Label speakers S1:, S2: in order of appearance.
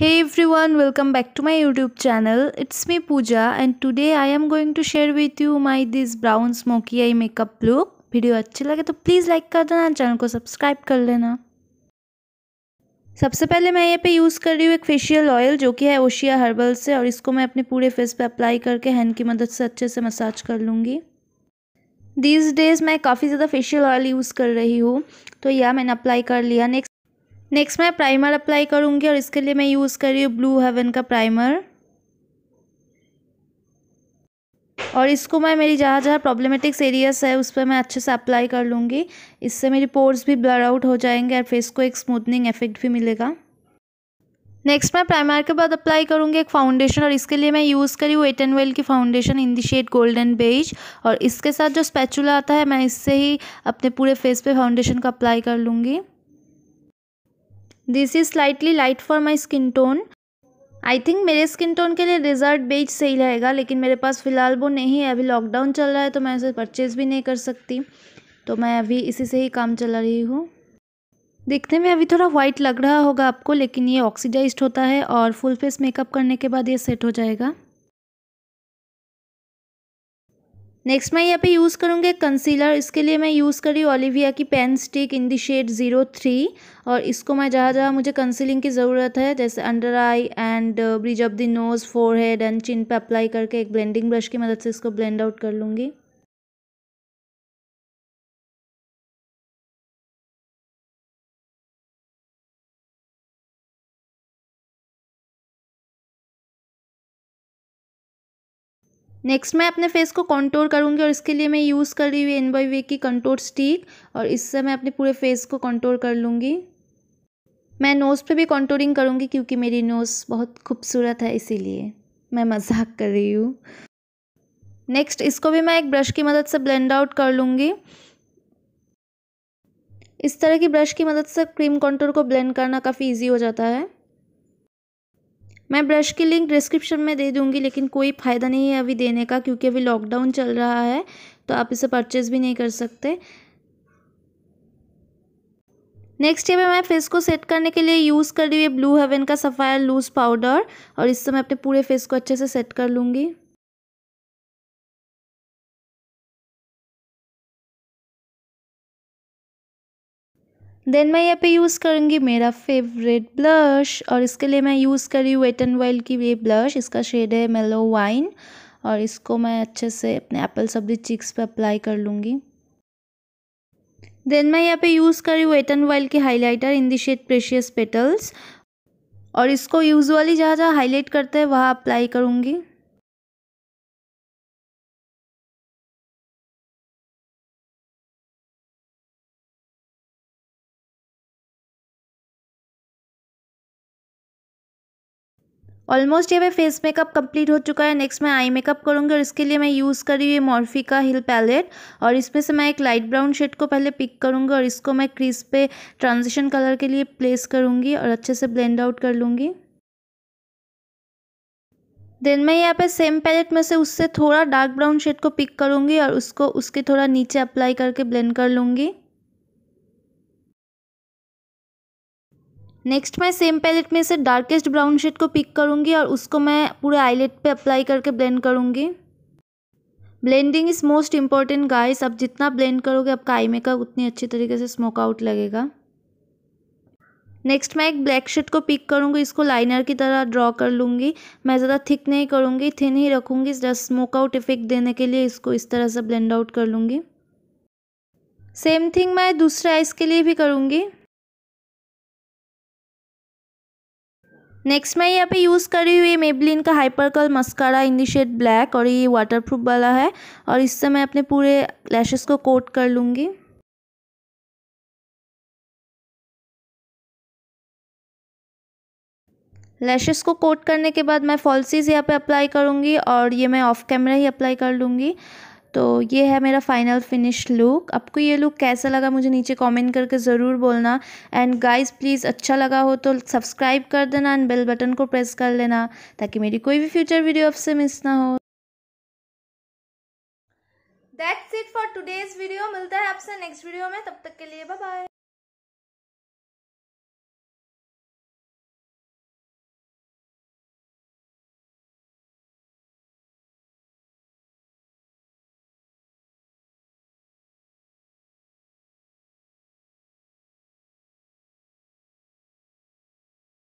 S1: Hey everyone, welcome back to my YouTube channel. It's me Pooja and today I am going to share with you my this brown smoky eye makeup look. Video अच्छी लगे तो please like कर देना channel को subscribe कर लेना सबसे पहले मैं यहाँ पे यूज़ कर रही हूँ एक फेशियल ऑयल जो कि है ओशिया हर्बल से और इसको मैं अपने पूरे फेस पे अप्लाई करके हैंड की मदद से अच्छे से मसाज कर लूँगी दीज डेज़ मैं काफ़ी ज़्यादा फेशियल ऑयल यूज़ कर रही हूँ तो यह मैंने अप्लाई कर लिया नेक्स्ट नेक्स्ट मैं प्राइमर अप्लाई करूँगी और इसके लिए मैं यूज़ कर रही हूँ ब्लू हेवन का प्राइमर और इसको मैं मेरी जहाँ जहाँ प्रॉब्लमेटिक्स एरियाज है उस पर मैं अच्छे से अप्लाई कर लूँगी इससे मेरी पोर्स भी ब्लर आउट हो जाएंगे और फेस को एक स्मूथनिंग इफेक्ट भी मिलेगा नेक्स्ट मैं प्राइमर के बाद अप्लाई करूँगी एक फाउंडेशन और इसके लिए मैं यूज़ करी हूँ एट एंड वेल की foundation in the shade golden beige और इसके साथ जो स्पैचुला आता है मैं इससे ही अपने पूरे फेस पे फाउंडेशन को अप्लाई कर लूँगी this is slightly light for my skin tone I think मेरे स्किन टोन के लिए रिजल्ट बेज सही रहेगा लेकिन मेरे पास फ़िलहाल वो नहीं है अभी लॉकडाउन चल रहा है तो मैं उसे परचेज़ भी नहीं कर सकती तो मैं अभी इसी से ही काम चला रही हूँ देखने में अभी थोड़ा वाइट लग रहा होगा आपको लेकिन ये ऑक्सीडाइज होता है और फुल फेस मेकअप करने के बाद ये सेट हो जाएगा नेक्स्ट मैं यहाँ पे यूज़ करूँगी कंसीलर इसके लिए मैं यूज़ करी ओलिविया की pen stick in the shade zero three और इसको मैं जहाँ जहाँ मुझे कंसीलिंग की ज़रूरत है जैसे under eye and bridge of the nose forehead and chin पे अप्लाई करके एक ब्लेंडिंग ब्रश की मदद
S2: से इसको ब्लेंड आउट कर लूँगी नेक्स्ट
S1: मैं अपने फेस को कंटूर करूँगी और इसके लिए मैं यूज़ कर रही हूँ एन बाई वे की कंटूर स्टिक और इससे मैं अपने पूरे फेस को कंटूर कर लूँगी मैं नोज़ पे भी कंटूरिंग करूँगी क्योंकि मेरी नोज़ बहुत खूबसूरत है इसीलिए मैं मजाक कर रही हूँ नेक्स्ट इसको भी मैं एक ब्रश की मदद से ब्लेंड आउट कर लूँगी इस तरह की ब्रश की मदद से क्रीम कंटूर को ब्लेंड करना काफ़ी ईजी हो जाता है मैं ब्रश की लिंक डिस्क्रिप्शन में दे दूँगी लेकिन कोई फ़ायदा नहीं है अभी देने का क्योंकि अभी लॉकडाउन चल रहा है तो आप इसे परचेज़ भी नहीं कर सकते नेक्स्ट ये मैं फेस को सेट करने के लिए यूज़ कर रही हूँ ब्लू हेवन का
S2: सफ़ायर लूज़ पाउडर और इससे मैं अपने पूरे फेस को अच्छे से सेट कर लूँगी देन मैं यहाँ पे यूज़ करूँगी मेरा फेवरेट ब्लश और इसके
S1: लिए मैं यूज़ करी हूँ वेट एंड वाइल्ड की ये ब्लश इसका शेड है मेलो वाइन और इसको मैं अच्छे से अपने एप्पल सब्जी चिक्स पे अप्लाई कर लूँगी देन मैं यहाँ पे यूज़ करी हूँ वेट एंड वाइल्ड की highlighter in the shade precious petals और
S2: इसको यूजअली जहाँ जहाँ हाईलाइट करते हैं वहाँ अप्लाई करूँगी ऑलमोस्ट ये मेरा फेस मेकअप कंप्लीट हो चुका है नेक्स्ट मैं आई मेकअप करूँगी और इसके
S1: लिए मैं यूज़ करी हुई मॉर्फी का हिल पैलेट और इसमें से मैं एक लाइट ब्राउन शेड को पहले पिक करूँगी और इसको मैं क्रीज पे ट्रांजिशन कलर के लिए प्लेस करूँगी और अच्छे से ब्लेंड आउट कर लूँगी देन मैं यहाँ पे सेम पैलेट में से उससे थोड़ा डार्क ब्राउन शेड को पिक करूँगी और उसको उसके थोड़ा नीचे अप्लाई करके ब्लेंड कर लूँगी नेक्स्ट मैं सेम पैलेट में से डार्केस्ट ब्राउन शेड को पिक करूँगी और उसको मैं पूरे आईलेट पे अप्लाई करके ब्लेंड करूँगी blending is most important guys आप जितना ब्लेंड करोगे आपका आई मेकअप उतनी अच्छी तरीके से स्मोक आउट लगेगा नेक्स्ट मैं एक ब्लैक शेड को पिक करूँगी इसको लाइनर की तरह ड्रॉ कर लूँगी मैं ज़्यादा थिक नहीं करूँगी थिन ही रखूँगी जस्ट स्मोक आउट इफेक्ट देने के लिए इसको इस तरह से ब्लेंड आउट कर लूँगी सेम थिंग मैं दूसरे आइज़ के लिए भी करूँगी नेक्स्ट मैं यहाँ पे यूज़ कर रही हूँ ये मेबलिन का hyper curl mascara in the shade black और ये वाटरप्रूफ
S2: वाला है और इससे मैं अपने पूरे लैशेस को कोट कर लूँगी लैशेस को कोट करने के बाद मैं फॉल्सीज यहाँ पे अप्लाई करूँगी और ये मैं ऑफ कैमरा ही अप्लाई
S1: कर लूँगी तो ये है मेरा फाइनल फिनिश लुक आपको ये लुक कैसा लगा मुझे नीचे कमेंट करके ज़रूर बोलना एंड गाइस प्लीज़ अच्छा लगा हो तो सब्सक्राइब कर देना एंड बेल बटन को प्रेस कर लेना ताकि मेरी कोई भी फ्यूचर वीडियो आपसे मिस ना हो
S2: that's it for today's video मिलता है आपसे नेक्स्ट वीडियो में तब तक के लिए बाय